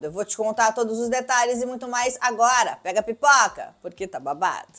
Eu vou te contar todos os detalhes e muito mais agora. Pega a pipoca, porque tá babado.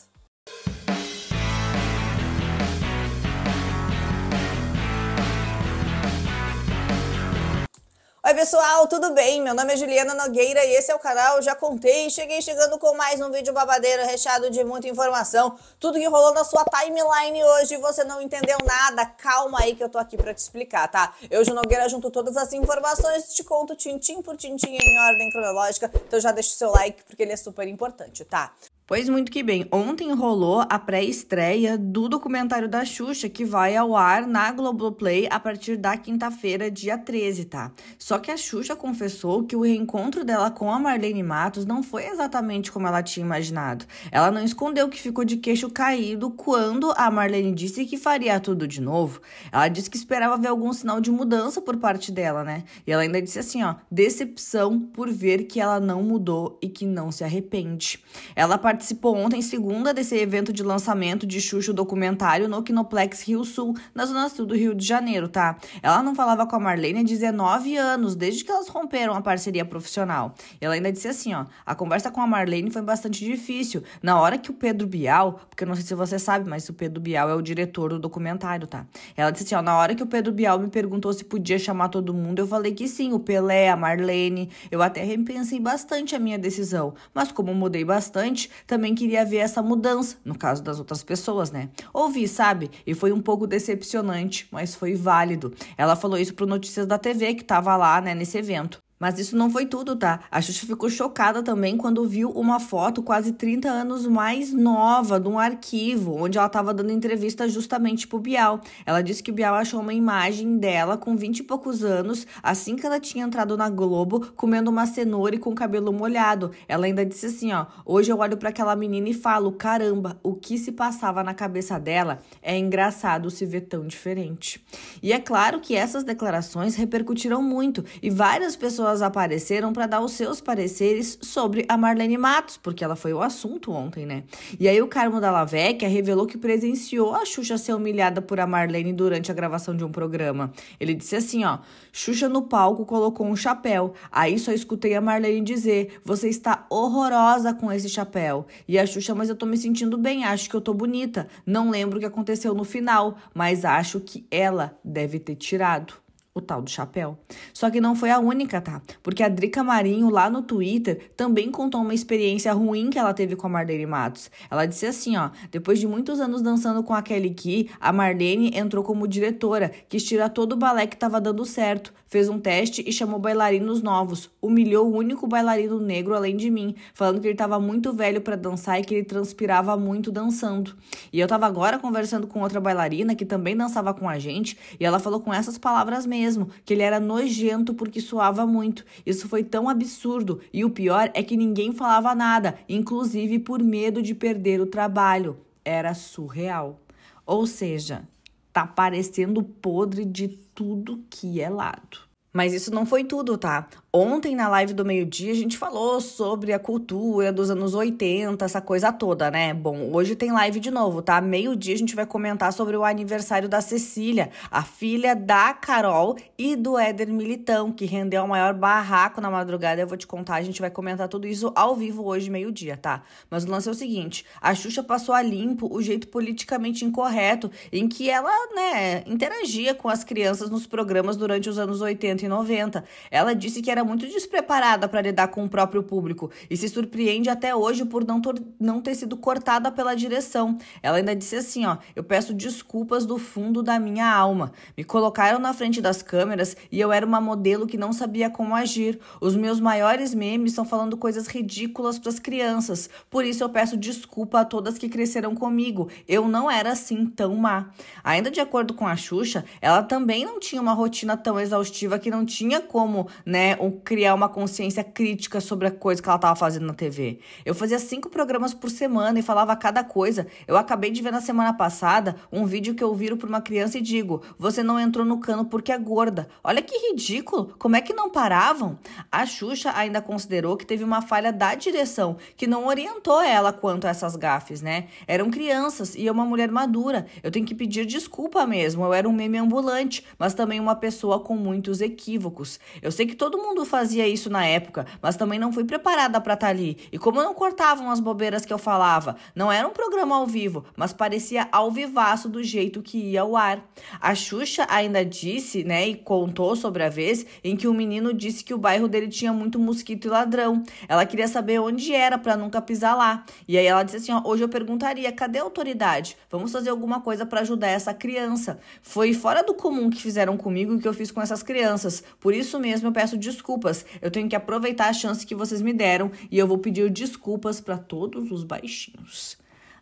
Oi, pessoal, tudo bem? Meu nome é Juliana Nogueira e esse é o canal Já Contei. Cheguei chegando com mais um vídeo babadeiro recheado de muita informação. Tudo que rolou na sua timeline hoje, e você não entendeu nada, calma aí que eu tô aqui para te explicar, tá? Eu, Ju Nogueira, junto todas as informações, te conto tintim por tintim em ordem cronológica. Então já deixa o seu like porque ele é super importante, tá? Pois muito que bem, ontem rolou a pré-estreia do documentário da Xuxa, que vai ao ar na Globoplay a partir da quinta-feira, dia 13, tá? Só que a Xuxa confessou que o reencontro dela com a Marlene Matos não foi exatamente como ela tinha imaginado. Ela não escondeu que ficou de queixo caído quando a Marlene disse que faria tudo de novo. Ela disse que esperava ver algum sinal de mudança por parte dela, né? E ela ainda disse assim, ó, decepção por ver que ela não mudou e que não se arrepende. Ela participou ontem, segunda, desse evento de lançamento de Xuxa documentário no Quinoplex Rio Sul, na Zona Sul do Rio de Janeiro, tá? Ela não falava com a Marlene há 19 anos, desde que elas romperam a parceria profissional. Ela ainda disse assim, ó, a conversa com a Marlene foi bastante difícil. Na hora que o Pedro Bial, porque eu não sei se você sabe, mas o Pedro Bial é o diretor do documentário, tá? Ela disse assim, ó, na hora que o Pedro Bial me perguntou se podia chamar todo mundo, eu falei que sim, o Pelé, a Marlene. Eu até repensei bastante a minha decisão, mas como mudei bastante, também queria ver essa mudança, no caso das outras pessoas, né? Ouvi, sabe? E foi um pouco decepcionante, mas foi válido. Ela falou isso pro Notícias da TV, que tava lá, né, nesse evento. Mas isso não foi tudo, tá? A Xuxa ficou chocada também quando viu uma foto quase 30 anos mais nova de um arquivo, onde ela estava dando entrevista justamente pro Bial. Ela disse que o Bial achou uma imagem dela com 20 e poucos anos, assim que ela tinha entrado na Globo, comendo uma cenoura e com o cabelo molhado. Ela ainda disse assim, ó: "Hoje eu olho para aquela menina e falo: caramba, o que se passava na cabeça dela? É engraçado se ver tão diferente". E é claro que essas declarações repercutiram muito e várias pessoas pessoas apareceram para dar os seus pareceres sobre a Marlene Matos, porque ela foi o assunto ontem, né? E aí o Carmo da Lavecchia revelou que presenciou a Xuxa ser humilhada por a Marlene durante a gravação de um programa. Ele disse assim, ó: "Xuxa no palco colocou um chapéu. Aí só escutei a Marlene dizer: "Você está horrorosa com esse chapéu". E a Xuxa: "Mas eu tô me sentindo bem, acho que eu tô bonita. Não lembro o que aconteceu no final, mas acho que ela deve ter tirado" o tal do chapéu. Só que não foi a única, tá? Porque a Drica Marinho, lá no Twitter, também contou uma experiência ruim que ela teve com a Marlene Matos. Ela disse assim, ó, depois de muitos anos dançando com a Kelly Key, a Marlene entrou como diretora, quis tirar todo o balé que estava dando certo, fez um teste e chamou bailarinos novos, humilhou o único bailarino negro além de mim, falando que ele estava muito velho para dançar e que ele transpirava muito dançando. E eu estava agora conversando com outra bailarina que também dançava com a gente, e ela falou com essas palavras mesmo mesmo que ele era nojento porque suava muito. Isso foi tão absurdo e o pior é que ninguém falava nada, inclusive por medo de perder o trabalho. Era surreal. Ou seja, tá parecendo podre de tudo que é lado. Mas isso não foi tudo, tá? Ontem, na live do meio-dia, a gente falou sobre a cultura dos anos 80, essa coisa toda, né? Bom, hoje tem live de novo, tá? Meio-dia a gente vai comentar sobre o aniversário da Cecília, a filha da Carol e do Éder Militão, que rendeu o maior barraco na madrugada. Eu vou te contar, a gente vai comentar tudo isso ao vivo hoje, meio-dia, tá? Mas o lance é o seguinte: a Xuxa passou a limpo o jeito politicamente incorreto em que ela, né, interagia com as crianças nos programas durante os anos 80 e 90. Ela disse que era era muito despreparada para lidar com o próprio público e se surpreende até hoje por não, não ter sido cortada pela direção. Ela ainda disse assim, ó, eu peço desculpas do fundo da minha alma. Me colocaram na frente das câmeras e eu era uma modelo que não sabia como agir. Os meus maiores memes estão falando coisas ridículas para as crianças. Por isso eu peço desculpa a todas que cresceram comigo. Eu não era assim tão má. Ainda de acordo com a Xuxa, ela também não tinha uma rotina tão exaustiva que não tinha como, né, criar uma consciência crítica sobre a coisa que ela estava fazendo na TV. Eu fazia cinco programas por semana e falava cada coisa. Eu acabei de ver na semana passada um vídeo que eu viro para uma criança e digo: Você não entrou no cano porque é gorda. Olha que ridículo! Como é que não paravam? A Xuxa ainda considerou que teve uma falha da direção, que não orientou ela quanto a essas gafes, né? Eram crianças e eu uma mulher madura. Eu tenho que pedir desculpa mesmo. Eu era um meme ambulante, mas também uma pessoa com muitos equívocos. Eu sei que todo mundo mundo fazia isso na época, mas também não fui preparada para estar tá ali. E como não cortavam as bobeiras que eu falava, não era um programa ao vivo, mas parecia ao vivaço do jeito que ia ao ar. A Xuxa ainda disse, né, e contou sobre a vez em que o um menino disse que o bairro dele tinha muito mosquito e ladrão. Ela queria saber onde era para nunca pisar lá. E aí ela disse assim: ó, hoje eu perguntaria, cadê a autoridade? Vamos fazer alguma coisa para ajudar essa criança. Foi fora do comum que fizeram comigo e que eu fiz com essas crianças. Por isso mesmo eu peço desculpas desculpas. Eu tenho que aproveitar a chance que vocês me deram e eu vou pedir desculpas para todos os baixinhos.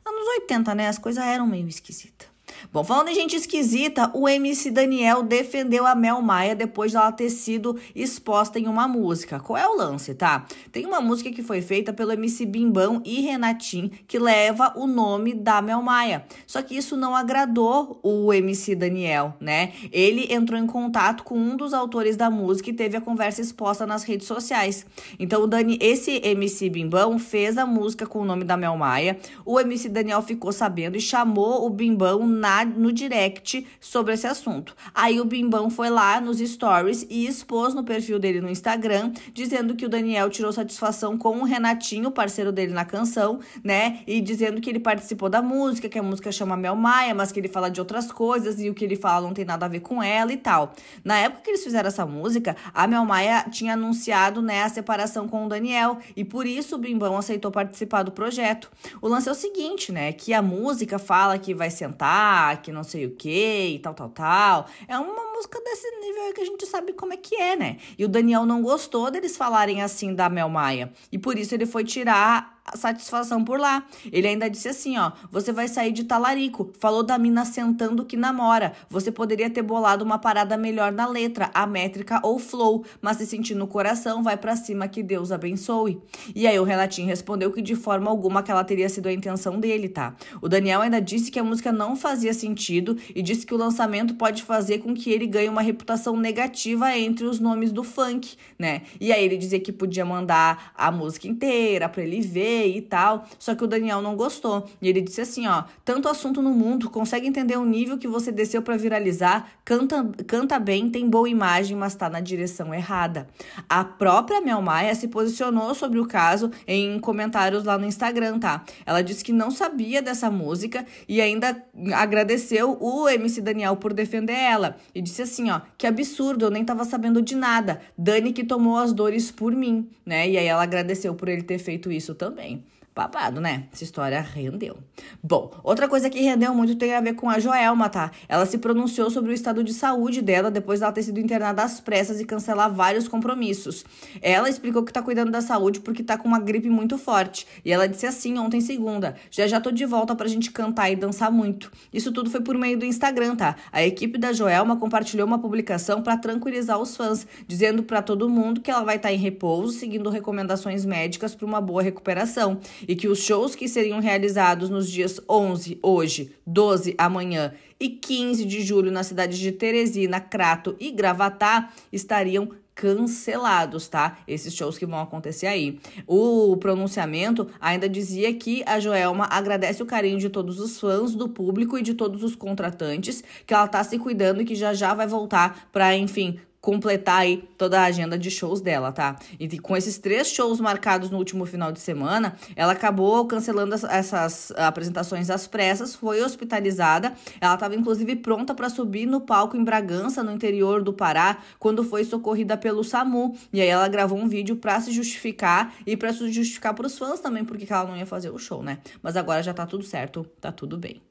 Anos 80, né? As coisas eram meio esquisitas. Bom, falando em gente esquisita, o MC Daniel defendeu a Mel Maia depois dela ter sido exposta em uma música. Qual é o lance, tá? Tem uma música que foi feita pelo MC Bimbão e Renatim que leva o nome da Mel Maia. Só que isso não agradou o MC Daniel, né? Ele entrou em contato com um dos autores da música e teve a conversa exposta nas redes sociais. Então, o Dani, esse MC Bimbão fez a música com o nome da Mel Maia. O MC Daniel ficou sabendo e chamou o Bimbão na, no direct sobre esse assunto. Aí o Bimbão foi lá nos stories e expôs no perfil dele no Instagram, dizendo que o Daniel tirou satisfação com o Renatinho, parceiro dele na canção, né? E dizendo que ele participou da música, que a música chama Mel Maia, mas que ele fala de outras coisas e o que ele fala não tem nada a ver com ela e tal. Na época que eles fizeram essa música, a Mel Maia tinha anunciado, né, a separação com o Daniel e por isso o Bimbão aceitou participar do projeto. O lance é o seguinte, né, que a música fala que vai sentar que não sei o que e tal, tal, tal. É uma música desse nível aí que a gente sabe como é que é, né? E o Daniel não gostou deles falarem assim da Mel Maia. E por isso ele foi tirar a satisfação por lá. Ele ainda disse assim, ó, você vai sair de talarico. Falou da mina sentando que namora. Você poderia ter bolado uma parada melhor na letra, a métrica ou flow, mas se sentir no coração, vai para cima que Deus abençoe. E aí o Renatinho respondeu que de forma alguma aquela teria sido a intenção dele, tá? O Daniel ainda disse que a música não fazia sentido e disse que o lançamento pode fazer com que ele ele ganha uma reputação negativa entre os nomes do funk, né? E aí ele dizia que podia mandar a música inteira pra ele ver e tal, só que o Daniel não gostou. E ele disse assim, ó, tanto assunto no mundo, consegue entender o nível que você desceu para viralizar, canta, canta bem, tem boa imagem, mas tá na direção errada. A própria Mel Maia se posicionou sobre o caso em comentários lá no Instagram, tá? Ela disse que não sabia dessa música e ainda agradeceu o MC Daniel por defender ela e disse disse assim, ó, que absurdo, eu nem tava sabendo de nada. Dani que tomou as dores por mim, né? E aí ela agradeceu por ele ter feito isso também. Babado, né? Essa história rendeu. Bom, outra coisa que rendeu muito tem a ver com a Joelma, tá? Ela se pronunciou sobre o estado de saúde dela depois dela ter sido internada às pressas e cancelar vários compromissos. Ela explicou que tá cuidando da saúde porque tá com uma gripe muito forte. E ela disse assim ontem, segunda: Já já tô de volta pra gente cantar e dançar muito. Isso tudo foi por meio do Instagram, tá? A equipe da Joelma compartilhou uma publicação para tranquilizar os fãs, dizendo para todo mundo que ela vai estar tá em repouso, seguindo recomendações médicas para uma boa recuperação e que os shows que seriam realizados nos dias 11, hoje, 12, amanhã e 15 de julho nas cidades de Teresina, Crato e Gravatá estariam cancelados, tá? Esses shows que vão acontecer aí. O pronunciamento ainda dizia que a Joelma agradece o carinho de todos os fãs, do público e de todos os contratantes, que ela tá se cuidando e que já já vai voltar para, enfim, completar aí toda a agenda de shows dela, tá? E com esses três shows marcados no último final de semana, ela acabou cancelando essas apresentações às pressas, foi hospitalizada. Ela estava inclusive pronta para subir no palco em Bragança, no interior do Pará, quando foi socorrida pelo SAMU. E aí ela gravou um vídeo para se justificar e para se justificar para os fãs também, porque ela não ia fazer o show, né? Mas agora já tá tudo certo, tá tudo bem.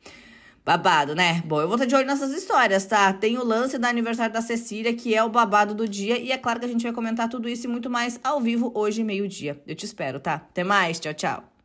Babado, né? Bom, eu vou estar de olho nessas histórias, tá? Tem o lance da aniversário da Cecília, que é o babado do dia, e é claro que a gente vai comentar tudo isso e muito mais ao vivo hoje, meio-dia. Eu te espero, tá? Até mais, tchau, tchau.